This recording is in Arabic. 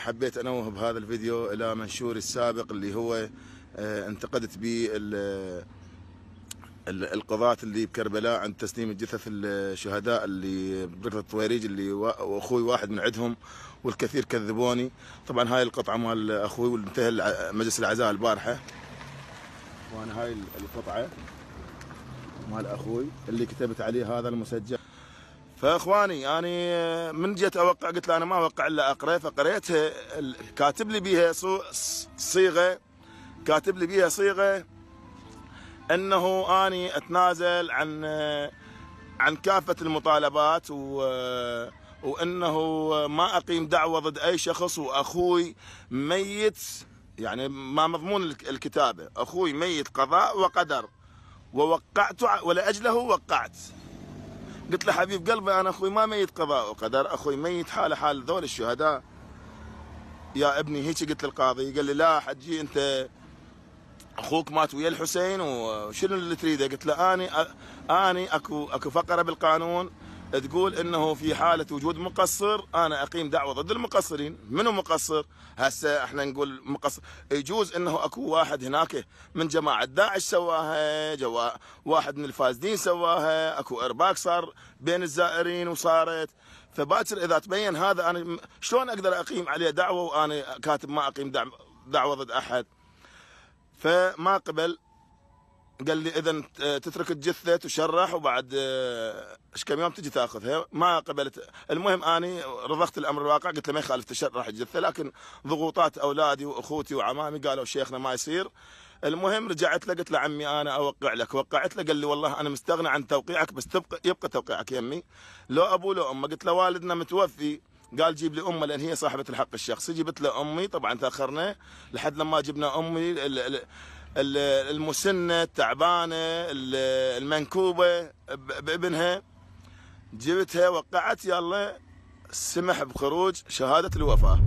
حبيت انوه بهذا الفيديو الى منشوري السابق اللي هو آه، انتقدت به القضاة اللي بكربلاء عند تسليم الجثث الشهداء اللي بركة الطويريج اللي واخوي واحد من عندهم والكثير كذبوني طبعا هاي القطعة مال اخوي وانتهى مجلس العزاء البارحة وانا هاي القطعة مال اخوي اللي كتبت عليه هذا المسجل فاخواني انا آه، من جيت اوقع قلت له انا ما اوقع الا اقرا فقريتها آه، كاتب لي بيها صيغه كاتب لي بيها صيغه انه اني اتنازل عن آه، عن كافه المطالبات و وانه ما اقيم دعوه ضد اي شخص واخوي ميت يعني ما مضمون الكتابه اخوي ميت قضاء وقدر ووقعت ولاجله وقعت قلت له حبيب قلبي انا اخوي ما ميت قضاء وقدر اخوي ميت حاله حال ذول الشهداء يا ابني هيك قلت للقاضي قال لي لا حجي انت اخوك مات ويا الحسين وشنو اللي تريده قلت له اني اني اكو اكو فقره بالقانون تقول انه في حاله وجود مقصر انا اقيم دعوه ضد المقصرين، منو مقصر؟ هسه احنا نقول مقصر، يجوز انه اكو واحد هناك من جماعه داعش سواها، جوا واحد من الفاسدين سواها، اكو ارباك صار بين الزائرين وصارت، فباكر اذا تبين هذا انا شلون اقدر اقيم عليه دعوه وانا كاتب ما اقيم دعوه ضد احد؟ فما قبل قال لي اذا آه، تترك الجثه تشرح وبعد آه، ايش كم يوم تجي تاخذها ما قبلت المهم اني رضخت الامر الواقع قلت له ما يخالف تشرح الجثه لكن ضغوطات اولادي واخوتي وعمامي قالوا شيخنا ما يصير المهم رجعت له قلت له عمي انا اوقع لك وقعت له قال لي والله انا مستغني عن توقيعك بس تبقى يبقى توقيعك يمي لو ابوه لو امه قلت له والدنا متوفي قال جيب لي امه لان هي صاحبه الحق الشخصي جبت له امي طبعا تاخرنا لحد لما جبنا امي المسنة التعبانة المنكوبة بابنها جبتها وقعت يلا سمح بخروج شهادة الوفاة